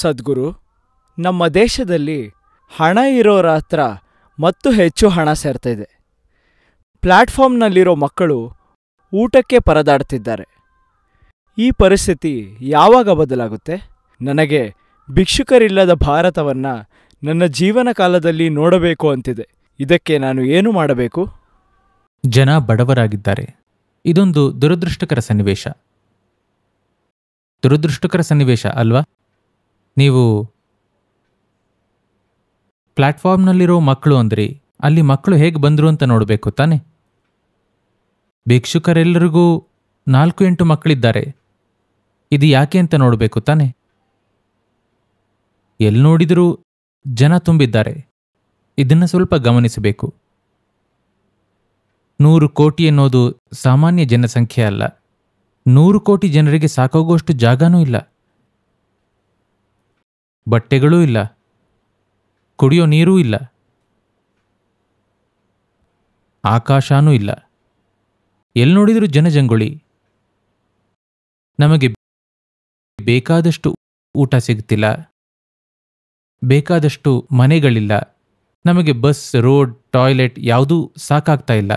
ಸದ್ಗುರು ನಮ್ಮ ದೇಶದಲ್ಲಿ ಹಣ ಇರೋರ ಹತ್ರ ಮತ್ತು ಹೆಚ್ಚು ಹಣ ಸೇರ್ತಾಯಿದೆ ಪ್ಲ್ಯಾಟ್ಫಾರ್ಮ್ನಲ್ಲಿರೋ ಮಕ್ಕಳು ಊಟಕ್ಕೆ ಪರದಾಡ್ತಿದ್ದಾರೆ ಈ ಪರಿಸ್ಥಿತಿ ಯಾವಾಗ ಬದಲಾಗುತ್ತೆ ನನಗೆ ಭಿಕ್ಷುಕರಿಲ್ಲದ ಭಾರತವನ್ನು ನನ್ನ ಜೀವನ ಕಾಲದಲ್ಲಿ ನೋಡಬೇಕು ಅಂತಿದೆ ಇದಕ್ಕೆ ನಾನು ಏನು ಮಾಡಬೇಕು ಜನ ಬಡವರಾಗಿದ್ದಾರೆ ಇದೊಂದು ದುರದೃಷ್ಟಕರ ಸನ್ನಿವೇಶ ದುರದೃಷ್ಟಕರ ಸನ್ನಿವೇಶ ಅಲ್ವಾ ನೀವು ಪ್ಲ್ಯಾಟ್ಫಾರ್ಮ್ನಲ್ಲಿರೋ ಮಕ್ಕಳು ಅಂದ್ರಿ ಅಲ್ಲಿ ಮಕ್ಕಳು ಹೇಗೆ ಬಂದರು ಅಂತ ನೋಡಬೇಕು ತಾನೆ ಭಿಕ್ಷುಕರೆಲ್ಲರಿಗೂ ನಾಲ್ಕು ಎಂಟು ಮಕ್ಕಳಿದ್ದಾರೆ ಇದು ಯಾಕೆ ಅಂತ ನೋಡಬೇಕು ತಾನೆ ಎಲ್ಲಿ ನೋಡಿದರೂ ಜನ ತುಂಬಿದ್ದಾರೆ ಇದನ್ನು ಸ್ವಲ್ಪ ಗಮನಿಸಬೇಕು ನೂರು ಕೋಟಿ ಅನ್ನೋದು ಸಾಮಾನ್ಯ ಜನಸಂಖ್ಯೆ ಅಲ್ಲ ನೂರು ಕೋಟಿ ಜನರಿಗೆ ಸಾಕಾಗುವಷ್ಟು ಜಾಗನೂ ಇಲ್ಲ ಬಟ್ಟೆಗಳೂ ಇಲ್ಲ ಕುಡಿಯೋ ನೀರೂ ಇಲ್ಲ ಆಕಾಶಾನೂ ಇಲ್ಲ ಎಲ್ಲಿ ನೋಡಿದರೂ ಜನಜಂಗುಳಿ ನಮಗೆ ಬೇಕಾದಷ್ಟು ಊಟ ಸಿಗ್ತಿಲ್ಲ ಬೇಕಾದಷ್ಟು ಮನೆಗಳಿಲ್ಲ ನಮಗೆ ಬಸ್ ರೋಡ್ ಟಾಯ್ಲೆಟ್ ಯಾವುದೂ ಸಾಕಾಗ್ತಾ ಇಲ್ಲ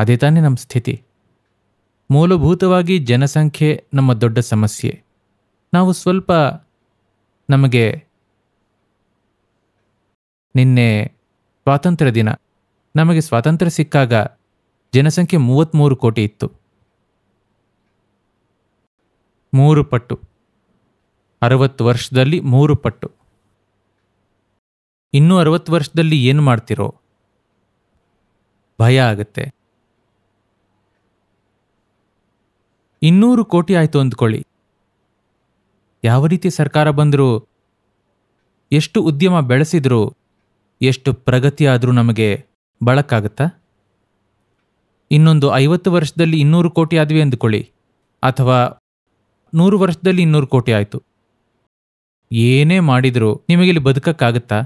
ಅದೇ ತಾನೇ ನಮ್ಮ ಸ್ಥಿತಿ ಮೂಲಭೂತವಾಗಿ ಜನಸಂಖ್ಯೆ ನಮ್ಮ ದೊಡ್ಡ ಸಮಸ್ಯೆ ನಾವು ಸ್ವಲ್ಪ ನಮಗೆ ನಿನ್ನೆ ಸ್ವಾತಂತ್ರ್ಯ ದಿನ ನಮಗೆ ಸ್ವಾತಂತ್ರ್ಯ ಸಿಕ್ಕಾಗ ಜನಸಂಖ್ಯೆ ಮೂವತ್ತ್ಮೂರು ಕೋಟಿ ಇತ್ತು ಮೂರು ಪಟ್ಟು ಅರವತ್ತು ವರ್ಷದಲ್ಲಿ ಮೂರು ಪಟ್ಟು ಇನ್ನೂ ಅರವತ್ತು ವರ್ಷದಲ್ಲಿ ಏನು ಮಾಡ್ತಿರೋ ಭಯ ಆಗುತ್ತೆ ಇನ್ನೂರು ಕೋಟಿ ಆಯಿತು ಅಂದ್ಕೊಳ್ಳಿ ಯಾವ ರೀತಿ ಸರ್ಕಾರ ಬಂದರೂ ಎಷ್ಟು ಉದ್ಯಮ ಬೆಳೆಸಿದ್ರು ಎಷ್ಟು ಪ್ರಗತಿ ನಮಗೆ ಬಳಕ್ಕಾಗತ್ತಾ ಇನ್ನೊಂದು ಐವತ್ತು ವರ್ಷದಲ್ಲಿ ಇನ್ನೂರು ಕೋಟಿ ಆದ್ವಿ ಅಂದುಕೊಳ್ಳಿ ಅಥವಾ ನೂರು ವರ್ಷದಲ್ಲಿ ಇನ್ನೂರು ಕೋಟಿ ಆಯಿತು ಏನೇ ಮಾಡಿದರೂ ನಿಮಗಿಲ್ಲಿ ಬದುಕಕ್ಕಾಗತ್ತಾ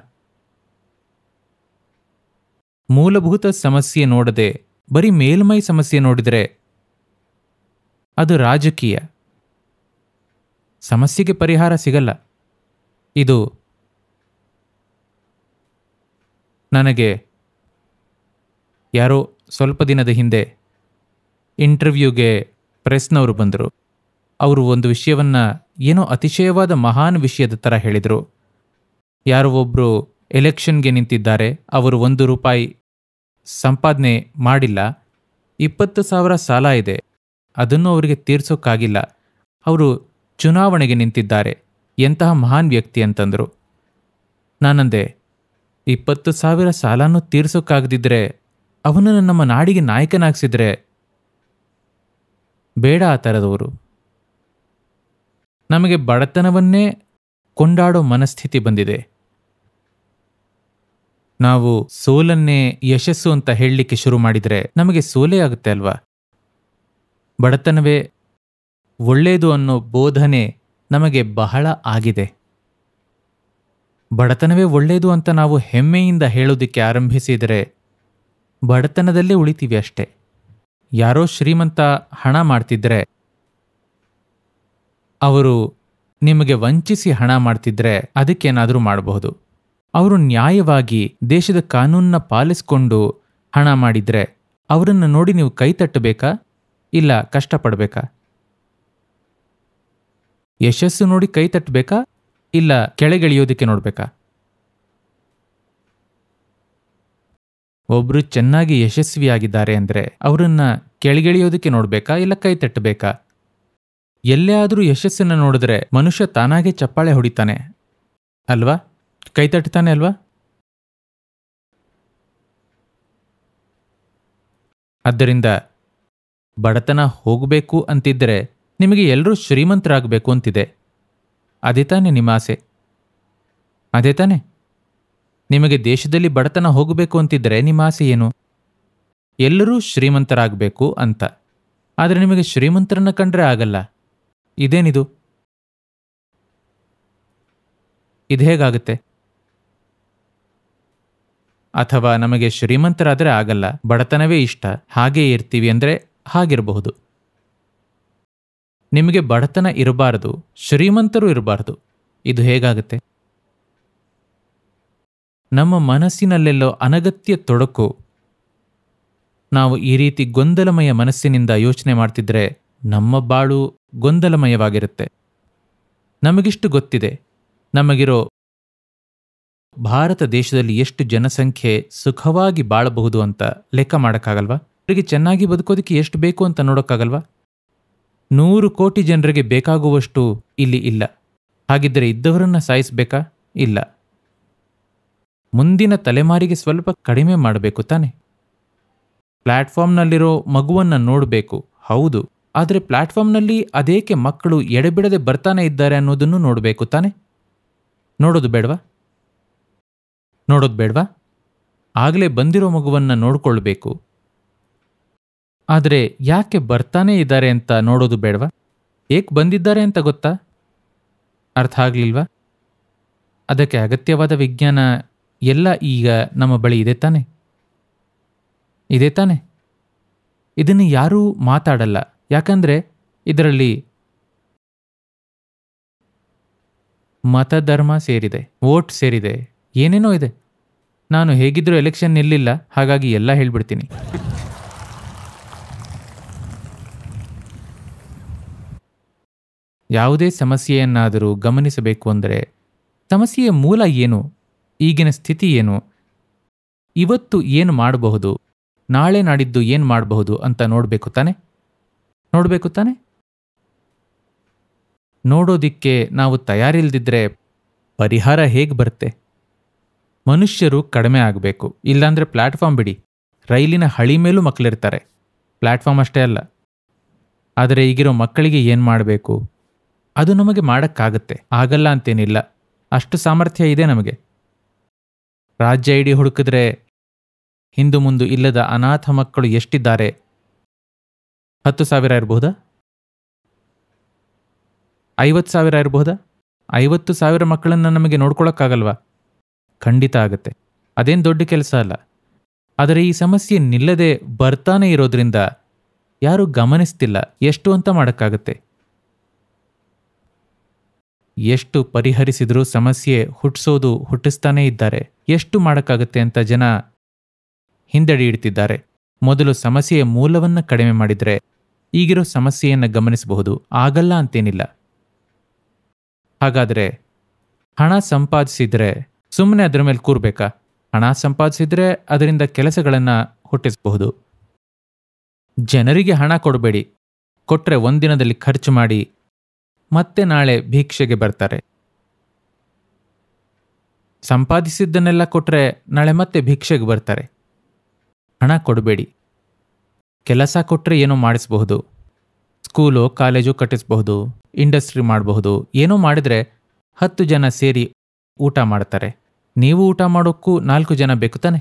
ಮೂಲಭೂತ ಸಮಸ್ಯೆ ನೋಡದೆ ಬರೀ ಮೇಲ್ಮೈ ಸಮಸ್ಯೆ ನೋಡಿದರೆ ಅದು ರಾಜಕೀಯ ಸಮಸ್ಯೆಗೆ ಪರಿಹಾರ ಸಿಗಲ್ಲ ಇದು ನನಗೆ ಯಾರೋ ಸ್ವಲ್ಪ ದಿನದ ಹಿಂದೆ ಇಂಟರ್ವ್ಯೂಗೆ ಪ್ರೆಸ್ನವರು ಬಂದರು ಅವರು ಒಂದು ವಿಷಯವನ್ನು ಏನೋ ಅತಿಶಯವಾದ ಮಹಾನ್ ವಿಷಯದ ಥರ ಹೇಳಿದರು ಯಾರೋ ಒಬ್ಬರು ಎಲೆಕ್ಷನ್ಗೆ ನಿಂತಿದ್ದಾರೆ ಅವರು ಒಂದು ರೂಪಾಯಿ ಸಂಪಾದನೆ ಮಾಡಿಲ್ಲ ಇಪ್ಪತ್ತು ಸಾವಿರ ಸಾಲ ಇದೆ ಅದನ್ನು ಅವರಿಗೆ ತೀರಿಸೋಕ್ಕಾಗಿಲ್ಲ ಅವರು ಚುನಾವಣೆಗೆ ನಿಂತಿದ್ದಾರೆ ಎಂತಹ ಮಹಾನ್ ವ್ಯಕ್ತಿ ಅಂತಂದರು ನಾನಂದೆ ಇಪ್ಪತ್ತು ಸಾವಿರ ಸಾಲನೂ ತೀರಿಸೋಕ್ಕಾಗದಿದ್ದರೆ ಅವನನ್ನು ನಮ್ಮ ನಾಡಿಗೆ ನಾಯಕನಾಗಿಸಿದ್ರೆ ಬೇಡ ಆ ಥರದವರು ನಮಗೆ ಬಡತನವನ್ನೇ ಕೊಂಡಾಡೋ ಮನಸ್ಥಿತಿ ಬಂದಿದೆ ನಾವು ಸೋಲನ್ನೇ ಯಶಸ್ಸು ಅಂತ ಹೇಳಲಿಕ್ಕೆ ಶುರು ಮಾಡಿದರೆ ನಮಗೆ ಸೋಲೇ ಆಗುತ್ತೆ ಅಲ್ವಾ ಬಡತನವೇ ಒಳ್ಳೆಯದು ಅನ್ನೋ ಬೋಧನೆ ನಮಗೆ ಬಹಳ ಆಗಿದೆ ಬಡತನವೇ ಒಳ್ಳೆಯದು ಅಂತ ನಾವು ಹೆಮ್ಮೆಯಿಂದ ಹೇಳೋದಿಕ್ಕೆ ಆರಂಭಿಸಿದರೆ ಬಡತನದಲ್ಲೇ ಉಳಿತೀವಿ ಅಷ್ಟೆ ಯಾರೋ ಶ್ರೀಮಂತ ಹಣ ಮಾಡ್ತಿದ್ರೆ ಅವರು ನಿಮಗೆ ವಂಚಿಸಿ ಹಣ ಮಾಡ್ತಿದ್ರೆ ಅದಕ್ಕೇನಾದರೂ ಮಾಡಬಹುದು ಅವರು ನ್ಯಾಯವಾಗಿ ದೇಶದ ಕಾನೂನನ್ನ ಪಾಲಿಸ್ಕೊಂಡು ಹಣ ಮಾಡಿದರೆ ಅವರನ್ನು ನೋಡಿ ನೀವು ಕೈ ತಟ್ಟಬೇಕಾ ಇಲ್ಲ ಕಷ್ಟಪಡಬೇಕಾ ಯಶಸ್ಸು ನೋಡಿ ಕೈ ತಟ್ಟಬೇಕಾ ಇಲ್ಲ ಕೆಳಗೆಳೆಯೋದಕ್ಕೆ ನೋಡಬೇಕಾ ಒಬ್ರು ಚೆನ್ನಾಗಿ ಯಶಸ್ವಿಯಾಗಿದ್ದಾರೆ ಅಂದರೆ ಅವರನ್ನ ಕೆಳಗೆಳೆಯೋದಕ್ಕೆ ನೋಡಬೇಕಾ ಇಲ್ಲ ಕೈ ತಟ್ಟಬೇಕಾ ಎಲ್ಲೇ ಆದರೂ ಯಶಸ್ಸನ್ನು ನೋಡಿದ್ರೆ ಮನುಷ್ಯ ತಾನಾಗೆ ಚಪ್ಪಾಳೆ ಹೊಡಿತಾನೆ ಅಲ್ವಾ ಕೈ ತಟ್ತಾನೆ ಅಲ್ವಾ ಆದ್ದರಿಂದ ಬಡತನ ಹೋಗಬೇಕು ಅಂತಿದ್ದರೆ ನಿಮಗೆ ಎಲ್ಲರೂ ಶ್ರೀಮಂತರಾಗಬೇಕು ಅಂತಿದೆ ಅದೇ ತಾನೆ ನಿಮ್ಮ ಆಸೆ ಅದೇ ತಾನೆ ನಿಮಗೆ ದೇಶದಲ್ಲಿ ಬಡತನ ಹೋಗಬೇಕು ಅಂತಿದ್ದರೆ ನಿಮ್ಮ ಆಸೆ ಏನು ಎಲ್ಲರೂ ಶ್ರೀಮಂತರಾಗಬೇಕು ಅಂತ ಆದರೆ ನಿಮಗೆ ಶ್ರೀಮಂತರನ್ನ ಕಂಡ್ರೆ ಆಗಲ್ಲ ಇದೇನಿದು ಇದು ಹೇಗಾಗುತ್ತೆ ಅಥವಾ ನಮಗೆ ಶ್ರೀಮಂತರಾದರೆ ಆಗಲ್ಲ ಬಡತನವೇ ಇಷ್ಟ ಹಾಗೇ ಇರ್ತೀವಿ ಅಂದರೆ ಹಾಗಿರಬಹುದು ನಿಮಗೆ ಬಡತನ ಇರಬಾರದು ಶ್ರೀಮಂತರು ಇರಬಾರದು ಇದು ಹೇಗಾಗುತ್ತೆ ನಮ್ಮ ಮನಸ್ಸಿನಲ್ಲೆಲ್ಲೋ ಅನಗತ್ಯ ತೊಡಕು ನಾವು ಈ ರೀತಿ ಗೊಂದಲಮಯ ಮನಸ್ಸಿನಿಂದ ಯೋಚನೆ ಮಾಡ್ತಿದ್ರೆ ನಮ್ಮ ಬಾಳು ಗೊಂದಲಮಯವಾಗಿರುತ್ತೆ ನಮಗಿಷ್ಟು ಗೊತ್ತಿದೆ ನಮಗಿರೋ ಭಾರತ ದೇಶದಲ್ಲಿ ಎಷ್ಟು ಜನಸಂಖ್ಯೆ ಸುಖವಾಗಿ ಬಾಳಬಹುದು ಅಂತ ಲೆಕ್ಕ ಮಾಡೋಕ್ಕಾಗಲ್ವಾ ಅವರಿಗೆ ಚೆನ್ನಾಗಿ ಬದುಕೋದಕ್ಕೆ ಎಷ್ಟು ಬೇಕು ಅಂತ ನೋಡೋಕ್ಕಾಗಲ್ವಾ ನೂರು ಕೋಟಿ ಜನರಿಗೆ ಬೇಕಾಗುವಷ್ಟು ಇಲ್ಲಿ ಇಲ್ಲ ಹಾಗಿದ್ದರೆ ಇದ್ದವರನ್ನ ಸಾಯಿಸಬೇಕಾ ಇಲ್ಲ ಮುಂದಿನ ತಲೆಮಾರಿಗೆ ಸ್ವಲ್ಪ ಕಡಿಮೆ ಮಾಡಬೇಕು ತಾನೆ ಪ್ಲಾಟ್ಫಾರ್ಮ್ನಲ್ಲಿರೋ ಮಗುವನ್ನು ನೋಡಬೇಕು ಹೌದು ಆದರೆ ಪ್ಲಾಟ್ಫಾರ್ಮ್ನಲ್ಲಿ ಅದೇಕೆ ಮಕ್ಕಳು ಎಡೆಬಿಡದೆ ಬರ್ತಾನೆ ಇದ್ದಾರೆ ಅನ್ನೋದನ್ನು ನೋಡಬೇಕು ತಾನೆ ನೋಡೋದು ಬೇಡವಾ ನೋಡೋದು ಬೇಡವಾ ಆಗಲೇ ಬಂದಿರೋ ಮಗುವನ್ನು ನೋಡಿಕೊಳ್ಬೇಕು ಆದರೆ ಯಾಕೆ ಬರ್ತಾನೇ ಇದ್ದಾರೆ ಅಂತ ನೋಡೋದು ಬೇಡವಾ ಏಕೆ ಬಂದಿದ್ದಾರೆ ಅಂತ ಗೊತ್ತಾ ಅರ್ಥ ಆಗಲಿಲ್ವಾ ಅದಕ್ಕೆ ಅಗತ್ಯವಾದ ವಿಜ್ಞಾನ ಎಲ್ಲ ಈಗ ನಮ್ಮ ಬಳಿ ಇದೆ ತಾನೆ ಇದೆ ತಾನೆ ಇದನ್ನು ಯಾರೂ ಮಾತಾಡಲ್ಲ ಯಾಕಂದರೆ ಇದರಲ್ಲಿ ಮತಧರ್ಮ ಸೇರಿದೆ ವೋಟ್ ಸೇರಿದೆ ಏನೇನೋ ಇದೆ ನಾನು ಹೇಗಿದ್ರೂ ಎಲೆಕ್ಷನ್ ನಿಲ್ಲಿಲ್ಲ ಹಾಗಾಗಿ ಎಲ್ಲ ಹೇಳ್ಬಿಡ್ತೀನಿ ಯಾವುದೇ ಸಮಸ್ಯೆಯನ್ನಾದರೂ ಗಮನಿಸಬೇಕು ಅಂದರೆ ಸಮಸ್ಯೆಯ ಮೂಲ ಏನು ಈಗಿನ ಸ್ಥಿತಿ ಏನು ಇವತ್ತು ಏನು ಮಾಡಬಹುದು ನಾಳೆ ನಾಡಿದ್ದು ಏನು ಮಾಡಬಹುದು ಅಂತ ನೋಡಬೇಕು ತಾನೆ ನೋಡಬೇಕು ತಾನೆ ನೋಡೋದಿಕ್ಕೆ ನಾವು ತಯಾರಿಲ್ದಿದ್ರೆ ಪರಿಹಾರ ಹೇಗೆ ಬರುತ್ತೆ ಮನುಷ್ಯರು ಕಡಿಮೆ ಆಗಬೇಕು ಇಲ್ಲಾಂದರೆ ಪ್ಲ್ಯಾಟ್ಫಾರ್ಮ್ ಬಿಡಿ ರೈಲಿನ ಹಳಿ ಮೇಲೂ ಮಕ್ಕಳಿರ್ತಾರೆ ಪ್ಲ್ಯಾಟ್ಫಾರ್ಮ್ ಅಷ್ಟೇ ಅಲ್ಲ ಆದರೆ ಈಗಿರೋ ಮಕ್ಕಳಿಗೆ ಏನು ಮಾಡಬೇಕು ಅದು ನಮಗೆ ಮಾಡೋಕ್ಕಾಗತ್ತೆ ಆಗಲ್ಲ ಅಂತೇನಿಲ್ಲ ಅಷ್ಟು ಸಾಮರ್ಥ್ಯ ಇದೆ ನಮಗೆ ರಾಜ್ಯ ಇಡೀ ಹುಡುಕಿದ್ರೆ ಹಿಂದು ಮುಂದು ಇಲ್ಲದ ಅನಾಥ ಮಕ್ಕಳು ಎಷ್ಟಿದ್ದಾರೆ ಹತ್ತು ಸಾವಿರ ಇರಬಹುದಾ ಐವತ್ತು ಸಾವಿರ ಇರಬಹುದಾ ಐವತ್ತು ಸಾವಿರ ಮಕ್ಕಳನ್ನು ನಮಗೆ ನೋಡ್ಕೊಳ್ಳೋಕ್ಕಾಗಲ್ವಾ ಖಂಡಿತ ಆಗತ್ತೆ ಅದೇನು ದೊಡ್ಡ ಕೆಲಸ ಅಲ್ಲ ಆದರೆ ಈ ಸಮಸ್ಯೆ ನಿಲ್ಲದೆ ಬರ್ತಾನೆ ಇರೋದ್ರಿಂದ ಯಾರೂ ಗಮನಿಸ್ತಿಲ್ಲ ಎಷ್ಟು ಅಂತ ಮಾಡೋಕ್ಕಾಗತ್ತೆ ಎಷ್ಟು ಪರಿಹರಿಸಿದ್ರೂ ಸಮಸ್ಯೆ ಹುಟ್ಟಿಸೋದು ಹುಟ್ಟಿಸ್ತಾನೇ ಇದ್ದಾರೆ ಎಷ್ಟು ಮಾಡೋಕ್ಕಾಗತ್ತೆ ಅಂತ ಜನ ಹಿಂದಡಿಯಿಡ್ತಿದ್ದಾರೆ ಮೊದಲು ಸಮಸ್ಯೆಯ ಮೂಲವನ್ನು ಕಡಿಮೆ ಮಾಡಿದರೆ ಈಗಿರೋ ಸಮಸ್ಯೆಯನ್ನು ಗಮನಿಸಬಹುದು ಆಗಲ್ಲ ಅಂತೇನಿಲ್ಲ ಹಾಗಾದರೆ ಹಣ ಸಂಪಾದಿಸಿದರೆ ಸುಮ್ಮನೆ ಅದರ ಮೇಲೆ ಕೂರ್ಬೇಕಾ ಹಣ ಸಂಪಾದಿಸಿದರೆ ಅದರಿಂದ ಕೆಲಸಗಳನ್ನು ಹುಟ್ಟಿಸಬಹುದು ಜನರಿಗೆ ಹಣ ಕೊಡಬೇಡಿ ಕೊಟ್ಟರೆ ಒಂದಿನದಲ್ಲಿ ಖರ್ಚು ಮಾಡಿ ಮತ್ತೆ ನಾಳೆ ಭಿಕ್ಷೆಗೆ ಬರ್ತಾರೆ ಸಂಪಾದಿಸಿದ್ದನ್ನೆಲ್ಲ ಕೊಟ್ಟರೆ ನಾಳೆ ಮತ್ತೆ ಭಿಕ್ಷೆಗೆ ಬರ್ತಾರೆ ಹಣ ಕೊಡಬೇಡಿ ಕೆಲಸ ಕೊಟ್ಟರೆ ಏನೋ ಮಾಡಿಸಬಹುದು ಸ್ಕೂಲು ಕಾಲೇಜು ಕಟ್ಟಿಸಬಹುದು ಇಂಡಸ್ಟ್ರಿ ಮಾಡಬಹುದು ಏನೋ ಮಾಡಿದರೆ ಹತ್ತು ಜನ ಸೇರಿ ಊಟ ಮಾಡ್ತಾರೆ ನೀವು ಊಟ ಮಾಡೋಕ್ಕೂ ನಾಲ್ಕು ಜನ ಬೇಕು ತಾನೆ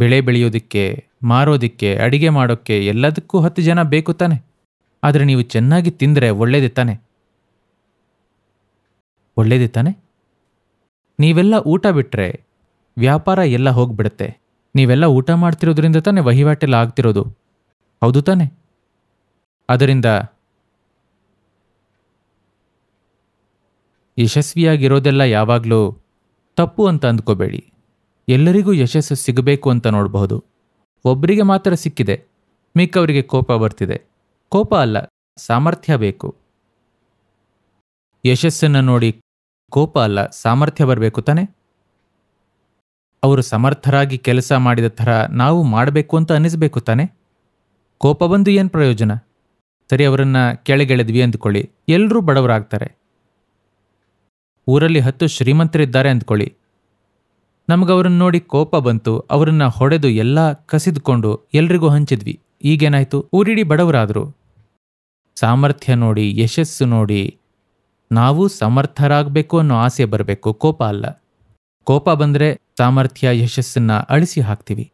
ಬೆಳೆ ಬೆಳೆಯೋದಕ್ಕೆ ಮಾರೋದಿಕ್ಕೆ ಅಡಿಗೆ ಮಾಡೋಕ್ಕೆ ಎಲ್ಲದಕ್ಕೂ ಹತ್ತು ಜನ ಬೇಕು ತಾನೆ ಆದರೆ ನೀವು ಚೆನ್ನಾಗಿ ತಿಂದರೆ ಒಳ್ಳೇದೇ ತಾನೆ ಒಳ್ಳೇದೇ ತಾನೆ ನೀವೆಲ್ಲ ಊಟ ಬಿಟ್ಟರೆ ವ್ಯಾಪಾರ ಎಲ್ಲ ಹೋಗ್ಬಿಡುತ್ತೆ ನೀವೆಲ್ಲ ಊಟ ಮಾಡ್ತಿರೋದ್ರಿಂದ ತಾನೆ ವಹಿವಾಟೆಲ್ಲ ಆಗ್ತಿರೋದು ಹೌದು ತಾನೆ ಅದರಿಂದ ಯಶಸ್ವಿಯಾಗಿರೋದೆಲ್ಲ ಯಾವಾಗಲೂ ತಪ್ಪು ಅಂತ ಅಂದ್ಕೋಬೇಡಿ ಎಲ್ಲರಿಗೂ ಯಶಸ್ಸು ಸಿಗಬೇಕು ಅಂತ ನೋಡಬಹುದು ಒಬ್ಬರಿಗೆ ಮಾತ್ರ ಸಿಕ್ಕಿದೆ ಮಿಕ್ಕವರಿಗೆ ಕೋಪ ಬರ್ತಿದೆ ಕೋಪ ಅಲ್ಲ ಸಾಮರ್ಥ್ಯ ಬೇಕು ಯಶಸ್ಸನ್ನು ನೋಡಿ ಕೋಪ ಅಲ್ಲ ಸಾಮರ್ಥ್ಯ ಬರಬೇಕು ತಾನೆ ಅವರು ಸಮರ್ಥರಾಗಿ ಕೆಲಸ ಮಾಡಿದ ಥರ ನಾವು ಮಾಡಬೇಕು ಅಂತ ಅನ್ನಿಸ್ಬೇಕು ತಾನೆ ಕೋಪ ಬಂದು ಏನು ಪ್ರಯೋಜನ ಸರಿ ಅವರನ್ನು ಕೆಳಗೆಳೆದ್ವಿ ಅಂದ್ಕೊಳ್ಳಿ ಎಲ್ಲರೂ ಬಡವರಾಗ್ತಾರೆ ಊರಲ್ಲಿ ಹತ್ತು ಶ್ರೀಮಂತರಿದ್ದಾರೆ ಅಂದ್ಕೊಳ್ಳಿ ನಮಗವ್ರನ್ನ ನೋಡಿ ಕೋಪ ಬಂತು ಅವರನ್ನ ಹೊಡೆದು ಎಲ್ಲ ಕಸಿದ್ಕೊಂಡು ಎಲ್ರಿಗೂ ಹಂಚಿದ್ವಿ ಈಗೇನಾಯ್ತು ಊರಿಡಿ ಬಡವರಾದ್ರು ಸಾಮರ್ಥ್ಯ ನೋಡಿ ಯಶಸ್ಸು ನೋಡಿ ನಾವು ಸಮರ್ಥರಾಗಬೇಕು ಅನ್ನೋ ಆಸೆ ಬರಬೇಕು ಕೋಪ ಅಲ್ಲ ಕೋಪ ಬಂದರೆ ಸಾಮರ್ಥ್ಯ ಯಶಸ್ಸನ್ನು ಅಳಿಸಿ ಹಾಕ್ತೀವಿ